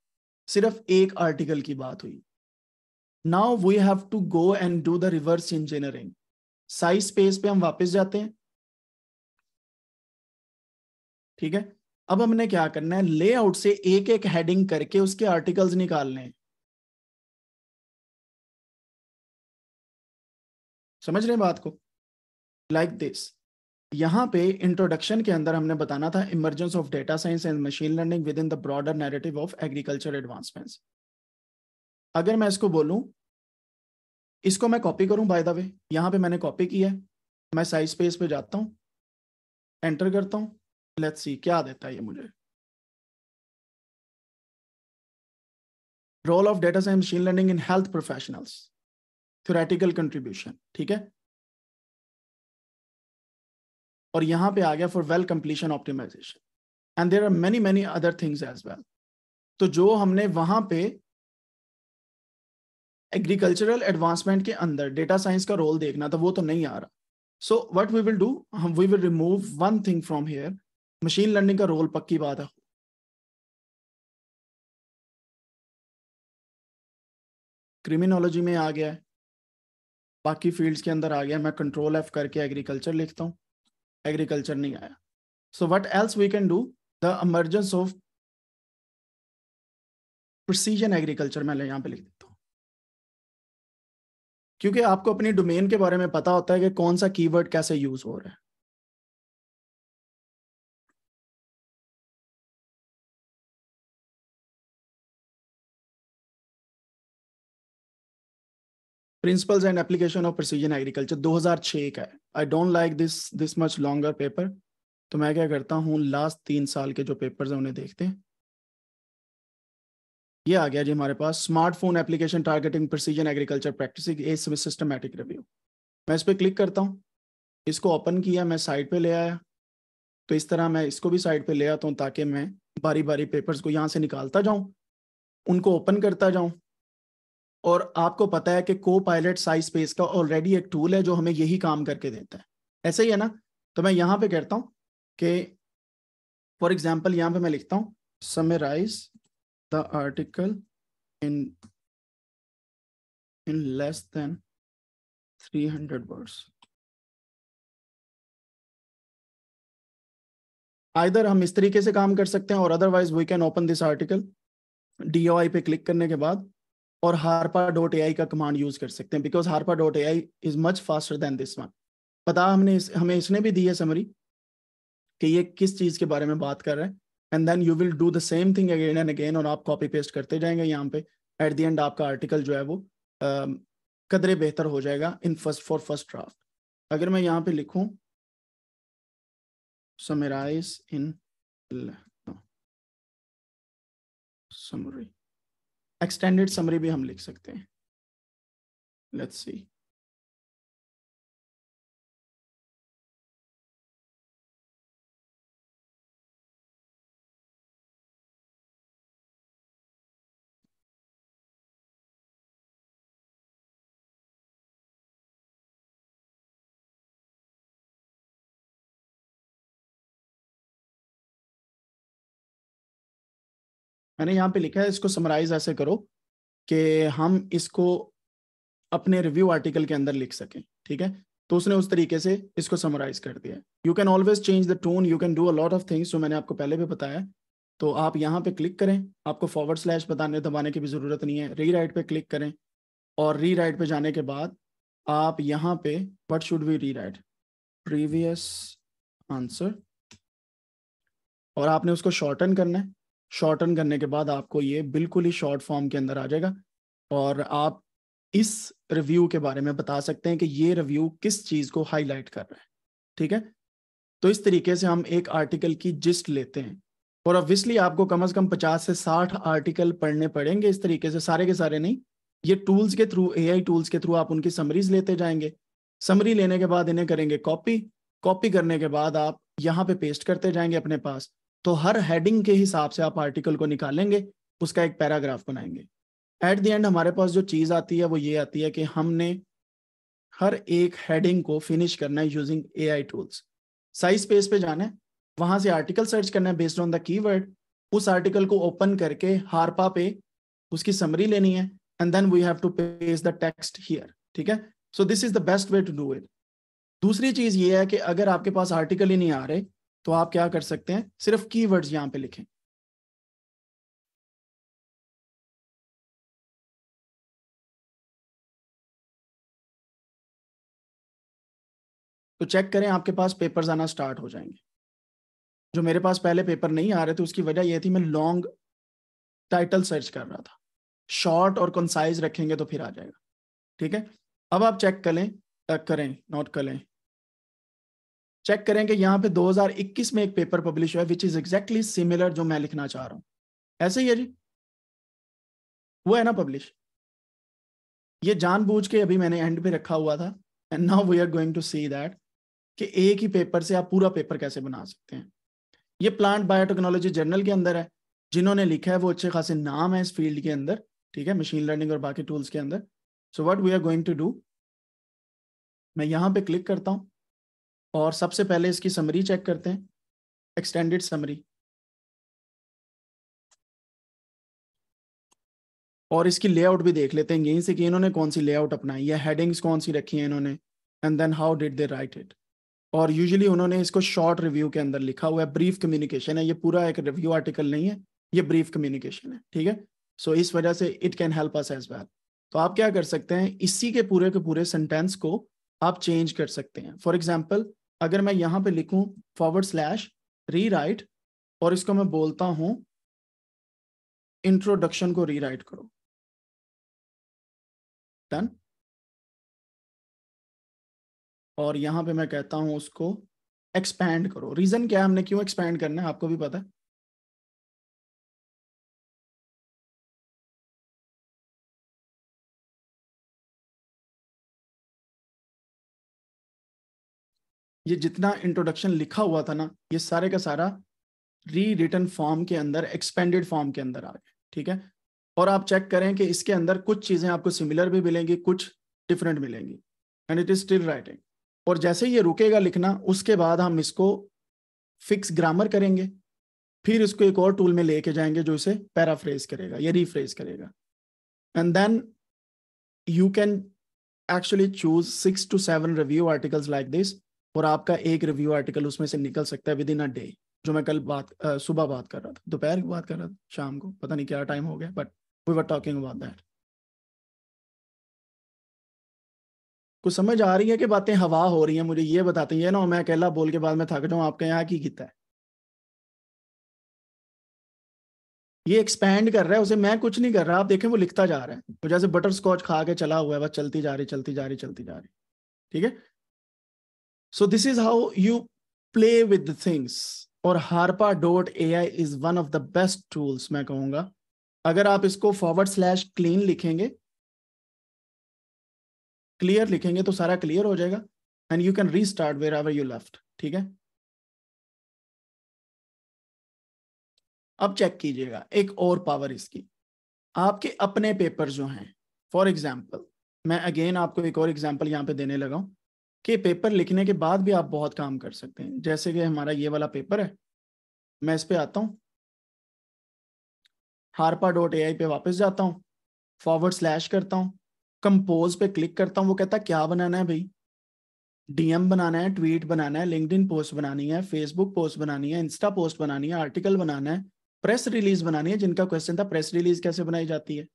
Speaker 1: सिर्फ एक आर्टिकल की बात हुई now we have to go and do the reverse engineering SciSpace पे हम वापस जाते हैं ठीक है अब हमने क्या करना है लेआउट से एक एक हेडिंग करके उसके आर्टिकल्स निकालने समझ रहे बात को लाइक दिस यहां पे इंट्रोडक्शन के अंदर हमने बताना था emergence of data science and machine learning within the broader narrative of agriculture advancements अगर मैं इसको बोलूं इसको मैं कॉपी करूं बाय द वे यहां पे मैंने कॉपी किया है मैं साइज स्पेस पे जाता हूं एंटर करता हूं लेट्स सी क्या देता है ये मुझे
Speaker 2: role of data science machine learning in health
Speaker 1: professionals theoretical contribution ठीक है और यहां पे आ गया for well completion optimization and there are many many other things as well तो जो हमने वहां पे एग्रीकल्चरल एडवांसमेंट के अंदर डेटा साइंस का रोल देखना था वो तो नहीं आ रहा so what we will do we will remove one thing from here machine learning का रोल पक्की बात है क्रिमिनोलॉजी में आ गया है बाकी फील्ड्स के अंदर आ गया मैं कंट्रोल एफ करके एग्रीकल्चर लिखता हूँ एग्रीकल्चर नहीं आया so what else we can do the emergence of precision agriculture मैं यहाँ पे लिख देता हूँ क्योंकि आपको अपनी डोमेन के बारे में पता होता है कि कौन सा कीवर्ड कैसे यूज हो रहा है principles and application of precision agriculture 2006 का है I don't like this this much longer paper तो मैं क्या करता हूँ लास्ट तीन साल के जो पेपर्स हैं उन्हें देखते हैं ये आ गया जी हमारे पास smartphone application targeting precision agriculture practice a systematic review मैं इस पर क्लिक करता हूँ इसको ओपन किया मैं साइड पे ले आया तो इस तरह मैं इसको भी साइड पे ले आता हूँ ताकि मैं बारी बारी पेपर्स को यहाँ से निकालता जाऊँ उनको ओपन करता जाऊँ और आपको पता है कि को पायलट साइज स्पेस का ऑलरेडी एक टूल है जो हमें यही काम करके देता है ऐसा ही है ना तो मैं यहाँ पे कहता हूँ कि फॉर एग्जाम्पल यहाँ पे मैं लिखता हूँ summarize the article in
Speaker 2: in less than 300 words
Speaker 1: either हम इस तरीके से काम कर सकते हैं और otherwise we can open this article डी पे क्लिक करने के बाद और हारपा डॉट ए आई का कमांड यूज कर सकते हैं because Harpa dot A I is much faster than this one पता हमने इस, हमें इसने भी दी है समरी कि ये किस चीज के बारे में बात कर रहे हैं and then you will do the same thing again and again और आप कॉपी पेस्ट करते जाएंगे यहाँ पे एट द एंड आपका आर्टिकल जो है वो आ, कदरे बेहतर हो जाएगा in first for first draft अगर मैं यहाँ पे लिखूं summarize in
Speaker 2: summary extended summary भी हम लिख सकते हैं लेट्स सी
Speaker 1: मैंने यहाँ पे लिखा है इसको समराइज ऐसे करो कि हम इसको अपने रिव्यू आर्टिकल के अंदर लिख सकें ठीक है तो उसने उस तरीके से इसको समराइज कर दिया you can always change the tone you can do a lot of things जो मैंने आपको पहले भी बताया तो आप यहाँ पे क्लिक करें आपको फॉरवर्ड स्लैश बताने दबाने की भी ज़रूरत नहीं है री राइट पर क्लिक करें और री राइट पर जाने के बाद आप यहाँ पे what should we rewrite previous answer और आपने उसको शॉर्टन करना है शॉर्टन करने के बाद आपको ये बिल्कुल ही शॉर्ट फॉर्म के अंदर आ जाएगा और आप इस रिव्यू के बारे में बता सकते हैं कि ये रिव्यू किस चीज़ को हाईलाइट कर रहे हैं ठीक है तो इस तरीके से हम एक आर्टिकल की जिस्ट लेते हैं और ऑब्वियसली आपको कम अज़ कम पचास से साठ आर्टिकल पढ़ने पड़ेंगे इस तरीके से सारे के सारे नहीं ये टूल्स के थ्रू ए टूल्स के थ्रू आप उनकी समरीज लेते जाएंगे समरी लेने के बाद इन्हें करेंगे कॉपी कॉपी करने के बाद आप यहाँ पे पेस्ट करते जाएंगे अपने पास तो हर हेडिंग के हिसाब से आप आर्टिकल को निकालेंगे उसका एक पैराग्राफ बनाएंगे एट द एंड हमारे पास जो चीज़ आती है वो ये आती है कि हमने हर एक हेडिंग को फिनिश करना है using A I tools SciSpace page जाना है वहां से आर्टिकल सर्च करना है बेस्ड ऑन द कीवर्ड उस आर्टिकल को ओपन करके हारपा पे उसकी समरी लेनी है and then we have to paste the text here ठीक है so this is the best way to do it दूसरी चीज ये है कि अगर आपके पास आर्टिकल ही नहीं आ रहे तो आप क्या कर सकते हैं सिर्फ कीवर्ड्स यहां पे लिखें
Speaker 2: तो चेक करें आपके
Speaker 1: पास पेपर्स आना स्टार्ट हो जाएंगे जो मेरे पास पहले पेपर नहीं आ रहे थे उसकी वजह यह थी मैं लॉन्ग टाइटल सर्च कर रहा था शॉर्ट और कंसाइज रखेंगे तो फिर आ जाएगा ठीक है अब आप चेक करें करें नोट करें चेक करें कि यहाँ पे 2021 में एक पेपर पब्लिश हुआ है विच इज एग्जैक्टली सिमिलर जो मैं लिखना चाह रहा हूँ ऐसे ही है जी वो है ना पब्लिश ये जानबूझ के अभी मैंने एंड पे रखा हुआ था and now we are going to see that कि एक ही पेपर से आप पूरा पेपर कैसे बना सकते हैं ये प्लांट बायोटेक्नोलॉजी जर्नल के अंदर है जिन्होंने लिखा है वो अच्छे खासे नाम है इस फील्ड के अंदर ठीक है मशीन लर्निंग और बाकी टूल्स के अंदर so what we are going to do मैं यहाँ पे क्लिक करता हूँ और सबसे पहले इसकी समरी चेक करते हैं एक्सटेंडेड समरी और इसकी लेआउट भी देख लेते हैं यहीं से कि इन्होंने कौन सी लेआउट अपनाई या हेडिंग्स कौन सी रखी हैं इन्होंने and then how did they write it और यूजुअली उन्होंने इसको शॉर्ट रिव्यू के अंदर लिखा हुआ है ब्रीफ कम्युनिकेशन है ये पूरा एक रिव्यू आर्टिकल नहीं है ये ब्रीफ कम्युनिकेशन है ठीक है सो so, इस वजह से it can help us as well तो आप क्या कर सकते हैं इसी के पूरे के पूरे सेंटेंस को आप चेंज कर सकते हैं फॉर एग्जाम्पल अगर मैं यहां पे लिखूं फॉरवर्ड स्लैश री राइट और इसको मैं बोलता हूं इंट्रोडक्शन को रीराइट करो
Speaker 2: डन और यहां पे मैं कहता हूं उसको एक्सपैंड करो रीजन क्या है हमने क्यों एक्सपैंड करना है आपको भी पता है ये
Speaker 1: जितना इंट्रोडक्शन लिखा हुआ था ना ये सारे का सारा री रिटर्न फॉर्म के अंदर एक्सपेंडेड फॉर्म के अंदर आ गया ठीक है और आप चेक करें कि इसके अंदर कुछ चीज़ें आपको सिमिलर भी मिलेंगी कुछ डिफरेंट मिलेंगी and it is still writing और जैसे ये रुकेगा लिखना उसके बाद हम इसको फिक्स ग्रामर करेंगे फिर इसको एक और टूल में लेके जाएंगे जो इसे पैराफ्रेज करेगा या रिफ्रेज करेगा and then you can actually choose six to seven review articles like this और आपका एक रिव्यू आर्टिकल उसमें से निकल सकता है विद इन अ डे जो मैं कल बात सुबह बात कर रहा था दोपहर की बात कर रहा था शाम को पता नहीं क्या टाइम हो गया but we were talking about that कुछ समझ आ रही है कि बातें हवा हो रही है मुझे ये बताती है ना मैं अकेला बोल के बाद में थक जाऊँ आपके यहाँ की कितना है ये एक्सपेंड कर रहा है उसे मैं कुछ नहीं कर रहा आप देखें वो लिखता जा रहा है तो जैसे बटर स्कॉच खा के चला हुआ है बस चलती जा रही चलती जा रही चलती जा रही ठीक है So this is how you play with the things और harpa.ai is one of the best tools मैं कहूँगा अगर आप इसको forward slash clean लिखेंगे clear लिखेंगे तो सारा clear हो जाएगा and you can restart wherever you
Speaker 2: left ठीक है अब चेक
Speaker 1: कीजिएगा एक और पावर इसकी आपके अपने पेपर जो हैं फॉर एग्जाम्पल मैं अगेन आपको एक और एग्जाम्पल यहाँ पे देने लगा हूं कि पेपर लिखने के बाद भी आप बहुत काम कर सकते हैं जैसे कि हमारा ये वाला पेपर है मैं इस पर आता हूँ हारपा डॉट ए आई पे वापस जाता हूँ फॉरवर्ड स्लैश करता हूँ कंपोज पे क्लिक करता हूँ वो कहता है क्या बनाना है भाई डीएम बनाना है ट्वीट बनाना है लिंकड पोस्ट बनानी है फेसबुक पोस्ट बनानी है इंस्टा पोस्ट बनानी है आर्टिकल बनाना है प्रेस रिलीज बनानी है जिनका क्वेश्चन था प्रेस रिलीज कैसे बनाई जाती है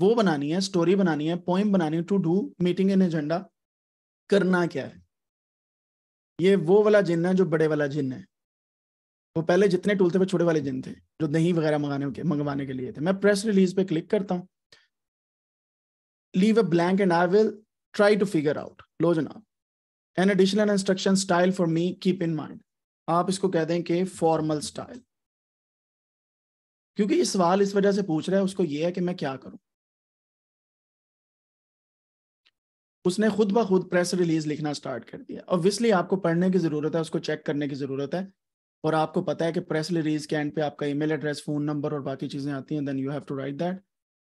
Speaker 1: वो बनानी है स्टोरी बनानी है पोइम बनानी है to do meeting an agenda करना क्या है ये वो वाला जिन है जो बड़े वाला जिन है वो पहले जितने टूल थे वो छोटे वाले जिन थे जो दही वगैरह मंगाने के मंगवाने के लिए थे मैं प्रेस रिलीज पे क्लिक करता हूँ leave a blank and I will try to figure out लो जनाब an additional instruction style for me keep in mind आप इसको कह दें कि फॉर्मल स्टाइल क्योंकि ये सवाल इस वजह से पूछ रहा है उसको ये है कि मैं क्या करूं उसने खुद ब खुद प्रेस रिलीज लिखना स्टार्ट कर दिया ऑब्वियसली आपको पढ़ने की ज़रूरत है उसको चेक करने की ज़रूरत है और आपको पता है कि प्रेस रिलीज के एंड पे आपका ईमेल एड्रेस फ़ोन नंबर और बाकी चीज़ें आती हैं then you have to write that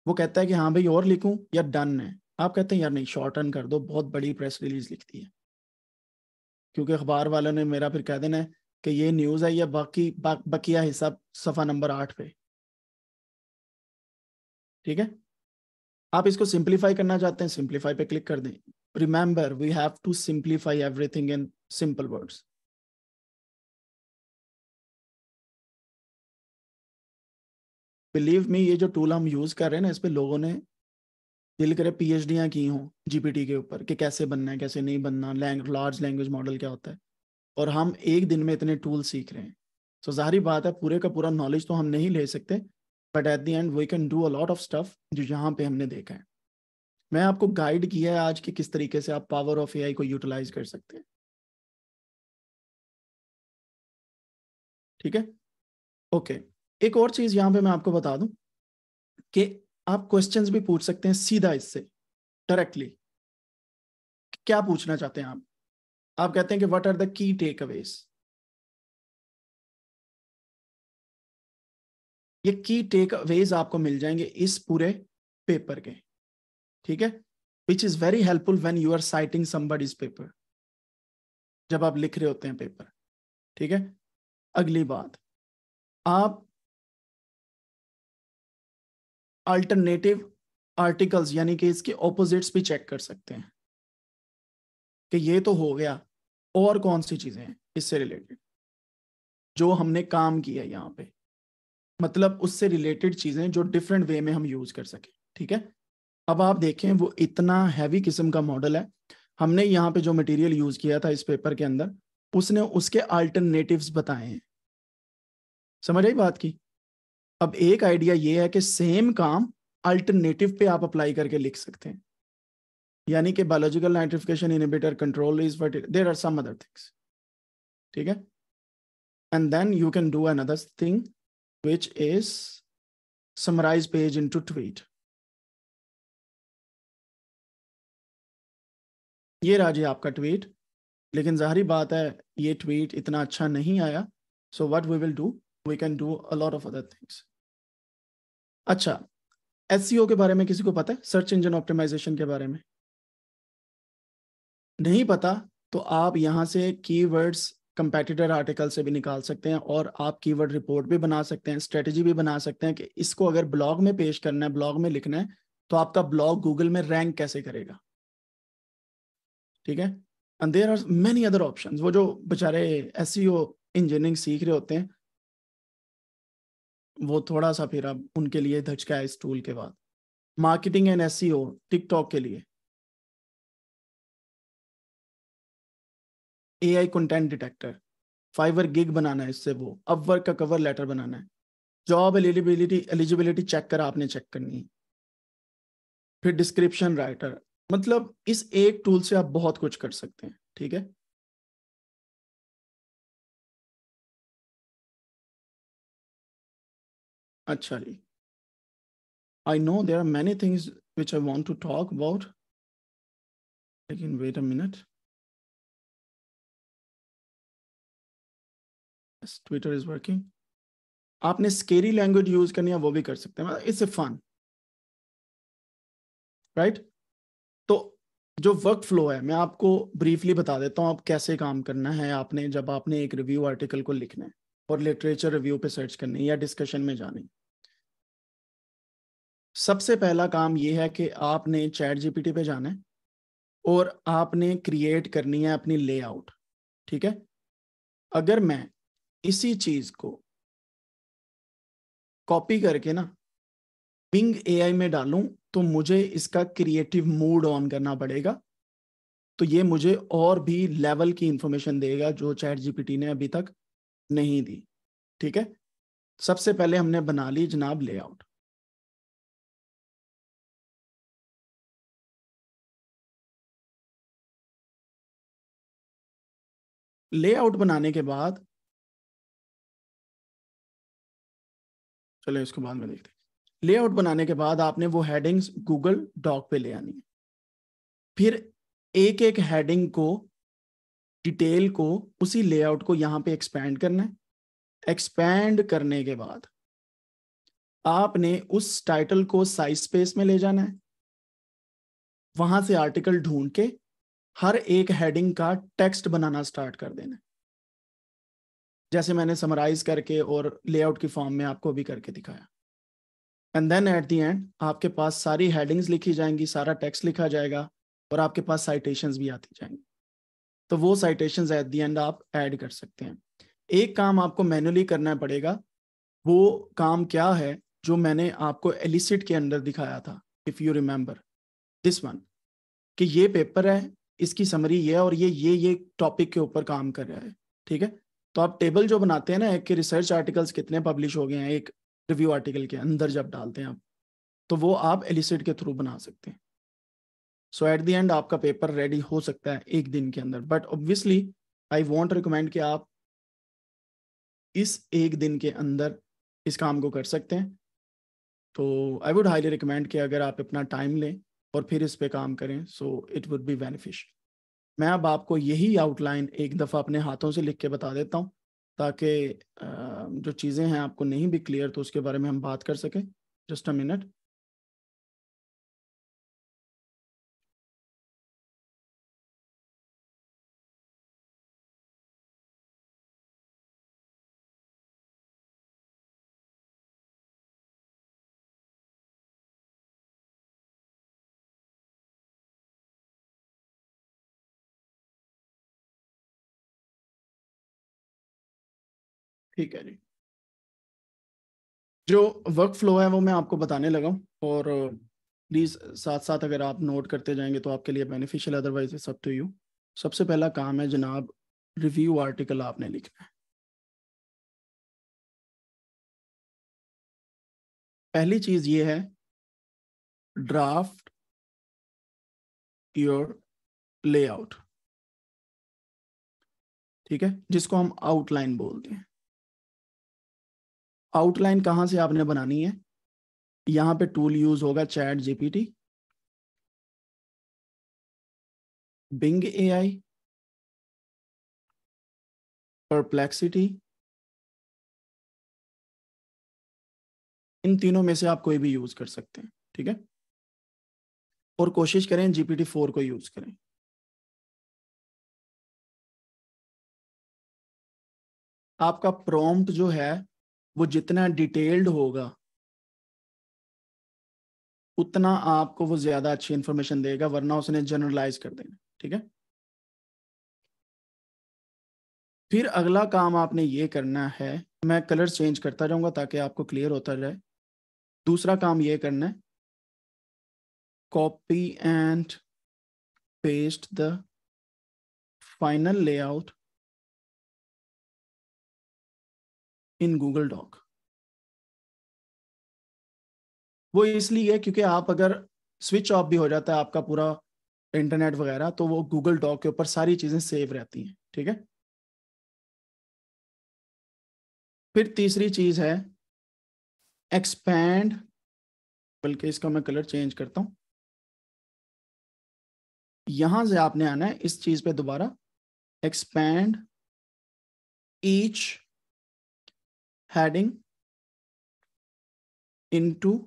Speaker 1: वो कहता है कि हाँ भाई और लिखूँ या डन है आप कहते हैं यार नहीं शॉर्ट रन कर दो बहुत बड़ी प्रेस रिलीज लिखती है क्योंकि अखबार वालों ने मेरा फिर कह देना है कि ये न्यूज़ है या बाकी बा, बकिया हिस्सा सफ़ा नंबर आठ पे ठीक है आप इसको सिंप्लीफाई करना चाहते हैं सिंप्लीफाई पे क्लिक कर दें remember we have to simplify everything in
Speaker 2: simple words
Speaker 1: believe me ये जो टूल हम यूज कर रहे हैं ना इस पर लोगों ने दिल करे पीएचडियां की हों जीपीटी के ऊपर कि कैसे बनना है कैसे नहीं बनना लैंग, लार्ज लैंग्वेज मॉडल क्या होता है और हम एक दिन में इतने टूल सीख रहे हैं सो so, जाहिर बात है पूरे का पूरा नॉलेज तो हम नहीं ले सकते but at the end we can do a lot of stuff जो यहाँ पे हमने देखा है मैं आपको गाइड किया है आज के किस तरीके से आप पावर ऑफ एआई को यूटिलाइज कर सकते हैं
Speaker 2: ठीक है ओके okay. एक
Speaker 1: और चीज यहाँ पे मैं आपको बता दूं कि आप क्वेश्चंस भी पूछ सकते हैं सीधा इससे डायरेक्टली क्या पूछना चाहते हैं आप आप कहते हैं कि what are
Speaker 2: the key takeaways
Speaker 1: ये की टेक अवेज आपको मिल जाएंगे इस पूरे पेपर के ठीक है which is very helpful when you are citing is paper जब आप लिख रहे होते हैं पेपर ठीक है अगली बात आप
Speaker 2: अल्टरनेटिव आर्टिकल्स यानी कि इसके
Speaker 1: ऑपोजिट्स भी चेक कर सकते हैं कि ये तो हो गया और कौन सी चीजें हैं इससे रिलेटेड जो हमने काम किया यहाँ पे मतलब उससे रिलेटेड चीजें जो डिफरेंट वे में हम यूज कर सके ठीक है अब आप देखें वो इतना हैवी किस्म का मॉडल है हमने यहाँ पे जो मटेरियल यूज किया था इस पेपर के अंदर उसने उसके अल्टरनेटिव्स बताए हैं समझ आई बात की अब एक आइडिया ये है कि सेम काम अल्टरनेटिव पे आप अप्लाई करके लिख सकते हैं यानी कि biological nitrification inhibitor control is there are some other things ठीक है and then you can do another thing which
Speaker 2: is summarize page into tweet.
Speaker 1: ये राजी आपका ट्वीट लेकिन जाहरी बात है ये ट्वीट इतना अच्छा नहीं आया so what we will do we can do a lot of other things अच्छा एस e के बारे में किसी को पता है सर्च इंजन ऑप्टिमाइजेशन के बारे में नहीं पता तो आप यहां से कीवर्ड्स कंपेटिटर आर्टिकल से भी निकाल सकते हैं और आप कीवर्ड रिपोर्ट भी बना सकते हैं स्ट्रेटजी भी बना सकते हैं कि इसको अगर ब्लॉग में पेश करना है ब्लॉग में लिखना है तो आपका ब्लॉग गूगल में रैंक कैसे करेगा ठीक है and there are many other option वो जो बेचारे एस इंजीनियरिंग e सीख रहे होते हैं वो थोड़ा सा फिर अब उनके लिए धचका है इस टूल के बाद मार्केटिंग एंड एस टिकटॉक के लिए A I content detector Fiverr gig बनाना है इससे वो अब वर्क का कवर लेटर बनाना है जॉब एलिजिबिलिटी एलिजिबिलिटी चेक कर आपने चेक करनी है फिर डिस्क्रिप्शन राइटर मतलब इस एक टूल से आप बहुत कुछ कर सकते हैं ठीक है
Speaker 2: अच्छा जी I know there are many things which I want to talk about लेकिन wait a minute yes, Twitter is working. आपने स्केरी
Speaker 1: लैंग्वेज यूज करनी है वो भी कर सकते हैं इट्स ए फन राइट तो जो वर्क फ्लो है मैं आपको ब्रीफली बता देता हूँ आप कैसे काम करना है आपने जब आपने एक रिव्यू आर्टिकल को लिखना है और लिटरेचर रिव्यू पे सर्च करनी है या डिस्कशन में जानी सबसे पहला काम ये है कि आपने चैट जीपीटी पे जाना है और आपने क्रिएट करनी है अपनी लेआउट ठीक है अगर मैं इसी चीज को कॉपी करके ना बिंग एआई में डालूं तो मुझे इसका क्रिएटिव मूड ऑन करना पड़ेगा तो ये मुझे और भी लेवल की इंफॉर्मेशन देगा जो चैट जीपीटी ने अभी तक नहीं दी ठीक है सबसे पहले हमने बना ली जनाब लेआउट लेआउट बनाने के बाद चले इसको बाद में देखते लेआउट बनाने के बाद आपने वो हेडिंग्स गूगल डॉक पे ले आनी है फिर एक एक हेडिंग को डिटेल को उसी लेआउट को यहाँ पे एक्सपैंड करना है एक्सपैंड करने के बाद आपने उस टाइटल को साइज स्पेस में ले जाना है वहां से आर्टिकल ढूंढ के हर एक हेडिंग का टेक्स्ट बनाना स्टार्ट कर देना जैसे मैंने समराइज करके और लेआउट की फॉर्म में आपको भी करके दिखाया and then at the end आपके पास सारी हेडिंग्स लिखी जाएंगी सारा टेक्स्ट लिखा जाएगा और आपके पास साइटेशंस भी आती जाएंगी तो वो साइटेशंस एट दी एंड आप ऐड कर सकते हैं एक काम आपको मैनुअली करना पड़ेगा वो काम क्या है जो मैंने आपको एलिसिट के अंदर दिखाया था if you remember this one कि ये पेपर है इसकी समरी ये है और ये ये ये टॉपिक के ऊपर काम कर रहा है ठीक है तो आप टेबल जो बनाते हैं ना कि रिसर्च आर्टिकल्स कितने पब्लिश हो गए हैं एक रिव्यू आर्टिकल के अंदर जब डालते हैं आप तो वो आप एलिसिट के थ्रू बना सकते हैं सो एट द एंड आपका पेपर रेडी हो सकता है एक दिन के अंदर but obviously I want recommend कि आप इस एक दिन के अंदर इस काम को कर सकते हैं तो आई वुड हाईली रिकमेंड कि अगर आप अपना टाइम लें और फिर इस पे काम करें so it would be beneficial मैं अब आपको यही आउटलाइन एक दफ़ा अपने हाथों से लिख के बता देता हूँ ताकि जो चीज़ें हैं आपको नहीं भी क्लियर तो उसके बारे में हम बात कर सकें जस्ट अ मिनट ठीक है जी जो वर्क फ्लो है वो मैं आपको बताने लगा और प्लीज़ साथ साथ अगर आप नोट करते जाएंगे तो आपके लिए बेनिफिशियल अदरवाइज सब अप टू यू सबसे पहला काम है जनाब रिव्यू आर्टिकल आपने लिखना है
Speaker 2: पहली चीज़ ये है ड्राफ्ट योर लेआउट
Speaker 1: ठीक है जिसको हम आउटलाइन बोलते हैं आउटलाइन कहाँ से आपने बनानी है यहाँ पे टूल यूज होगा ChatGPT
Speaker 2: Bing AI Perplexity इन तीनों में से आप कोई भी यूज कर सकते हैं ठीक है और कोशिश करें जीपीटी फोर को यूज करें आपका प्रॉम्प्ट जो है वो जितना डिटेल्ड होगा उतना आपको वो ज्यादा अच्छी इंफॉर्मेशन
Speaker 1: देगा वरना उसने जनरलाइज कर देना ठीक है फिर अगला काम आपने ये करना है मैं कलर चेंज करता जाऊंगा ताकि आपको क्लियर होता जाए दूसरा काम ये करना है copy and paste the final layout
Speaker 2: in Google doc
Speaker 1: वो इसलिए है क्योंकि आप अगर स्विच ऑफ भी हो जाता है आपका पूरा इंटरनेट वगैरह तो वो गूगल डॉक के ऊपर सारी चीजें सेव रहती हैं ठीक है फिर तीसरी चीज है एक्सपैंड बल्कि इसका मैं कलर चेंज करता हूं यहां से आपने आना है इस चीज पे दोबारा expand
Speaker 2: each heading into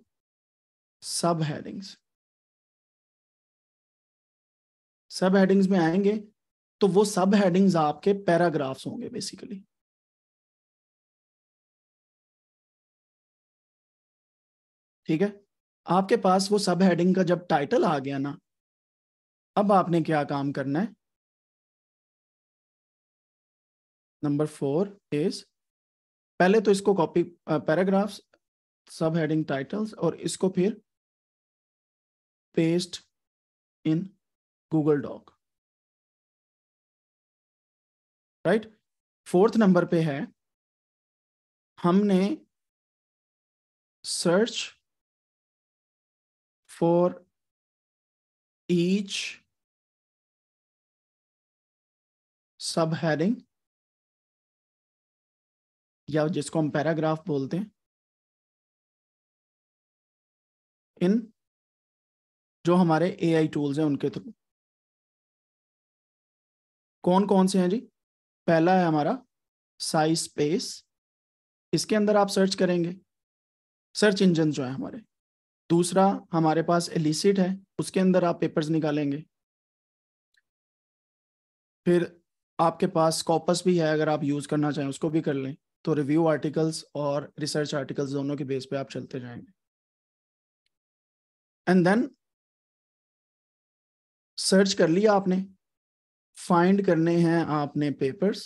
Speaker 2: subheadings. सब हेडिंग्स में आएंगे तो वो सब हेडिंग्स आपके पैराग्राफ्स होंगे बेसिकली ठीक है आपके पास वो सब हेडिंग का जब टाइटल आ गया ना अब आपने क्या काम करना है
Speaker 1: नंबर फोर इज पहले तो इसको कॉपी पैराग्राफ्स सब हेडिंग टाइटल्स और इसको फिर paste
Speaker 2: in Google doc right fourth number पे है हमने search for each sub heading या जिसको हम पैराग्राफ बोलते हैं इन जो हमारे एआई टूल्स हैं उनके थ्रू कौन कौन से हैं जी
Speaker 1: पहला है हमारा साइज स्पेस इसके अंदर आप सर्च करेंगे सर्च इंजन जो है हमारे दूसरा हमारे पास एलिसिट है उसके अंदर आप पेपर्स निकालेंगे फिर आपके पास कॉपस भी है अगर आप यूज़ करना चाहें उसको भी कर लें तो रिव्यू आर्टिकल्स और रिसर्च आर्टिकल्स दोनों के बेस पे आप चलते जाएंगे एंड देन सर्च कर लिया आपने फाइंड करने हैं आपने papers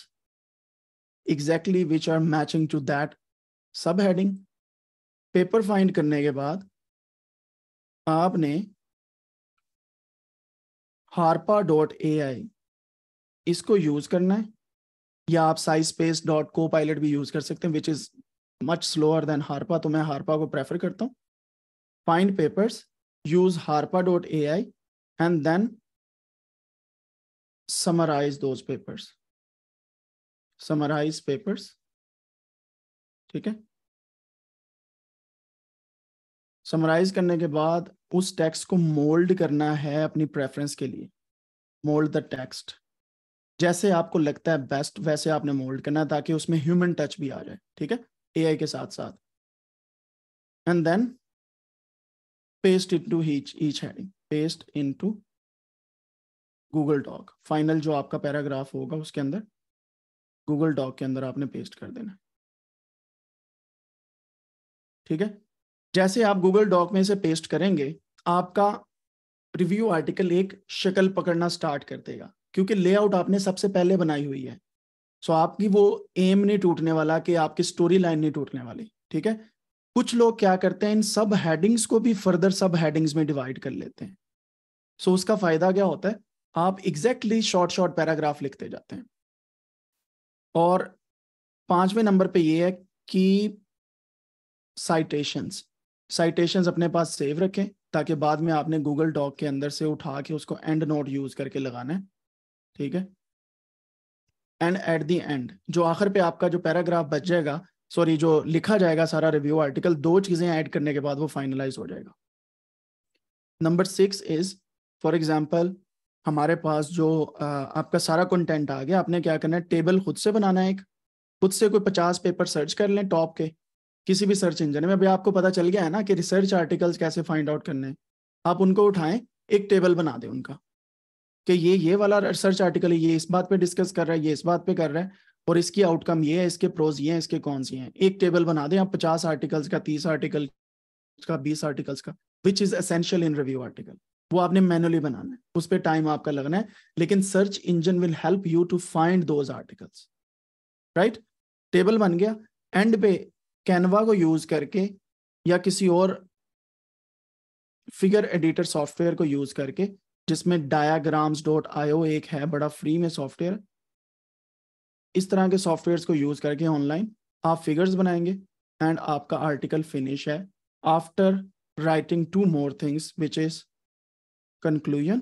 Speaker 1: exactly which are matching to that sub heading paper find करने के बाद आपने हारपा डॉट ए आई इसको यूज करना है या आप SciSpace dot copilot भी यूज कर सकते हैं which is much slower than Harpa तो मैं हारपा को प्रेफर करता हूँ find papers use Harpa dot A I and then summarize those papers
Speaker 2: summarize papers ठीक है
Speaker 1: समराइज करने के बाद उस टेक्स्ट को मोल्ड करना है अपनी प्रेफरेंस के लिए मोल्ड द टेक्स्ट जैसे आपको लगता है बेस्ट वैसे आपने मोल्ड करना है ताकि उसमें ह्यूमन टच भी आ जाए ठीक है एआई के साथ साथ and then paste in to each each heading paste in to Google doc final जो आपका पैराग्राफ होगा उसके अंदर गूगल डॉक के अंदर आपने पेस्ट कर देना ठीक है जैसे आप गूगल डॉक में इसे पेस्ट करेंगे आपका रिव्यू आर्टिकल एक शक्ल पकड़ना स्टार्ट कर देगा क्योंकि लेआउट आपने सबसे पहले बनाई हुई है सो so, आपकी वो एम नहीं टूटने वाला कि आपकी स्टोरी लाइन नहीं टूटने वाली ठीक है कुछ लोग क्या करते हैं इन सब हेडिंग्स को भी फर्दर सब हेडिंग्स में डिवाइड कर लेते हैं सो so, उसका फायदा क्या होता है आप एग्जैक्टली शॉर्ट शॉर्ट पैराग्राफ लिखते जाते हैं और पांचवें नंबर पे ये है कि साइटेशंस साइटेशंस अपने पास सेव रखें ताकि बाद में आपने गूगल डॉक के अंदर से उठा के उसको एंड नोट यूज करके लगाना है ठीक है एंड एट दी एंड जो आखिर पे आपका जो पैराग्राफ बच जाएगा सॉरी जो लिखा जाएगा सारा रिव्यू आर्टिकल दो चीजें ऐड करने के बाद वो फाइनलाइज हो जाएगा number six is for example हमारे पास जो आ, आपका सारा कंटेंट आ गया आपने क्या करना है टेबल खुद से बनाना है एक खुद से कोई पचास पेपर सर्च कर लें टॉप के किसी भी सर्च इंजन में अभी आपको पता चल गया है ना कि रिसर्च आर्टिकल्स कैसे फाइंड आउट करने हैं आप उनको उठाएं एक टेबल बना दें उनका कि ये ये वाला रिसर्च आर्टिकल है ये इस बात पे डिस्कस कर रहा है ये इस बात पे कर रहा है और इसकी आउटकम ये है इसके प्रोज ये हैं इसके कौन सी हैं एक टेबल बना दें आप पचास आर्टिकल्स का तीस आर्टिकल का बीस आर्टिकल्स का which is essential in review article वो आपने मैनुअली बनाना है उस पर टाइम आपका लगना है लेकिन search engine will help you to find those articles right table बन गया एंड पे कैनवा को यूज करके या किसी और फिगर एडिटर सॉफ्टवेयर को यूज करके जिसमें डायाग्राम्स डॉट आईओ एक है बड़ा फ्री में सॉफ्टवेयर इस तरह के सॉफ्टवेयर को यूज करके ऑनलाइन आप फिगर्स बनाएंगे एंड आपका आर्टिकल फिनिश है after writing two more things which is conclusion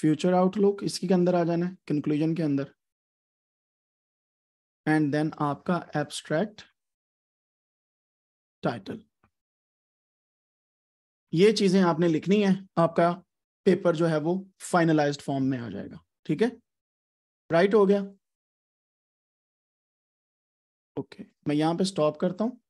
Speaker 1: future outlook इसके अंदर आ जाना है
Speaker 2: कंक्लूजन के अंदर एंड देन आपका एब्स्ट्रैक्ट टाइटल ये चीजें आपने
Speaker 1: लिखनी है आपका पेपर जो है वो फाइनलाइज्ड फॉर्म में आ जाएगा ठीक है राइट हो गया ओके okay. मैं यहां पे
Speaker 2: स्टॉप करता हूं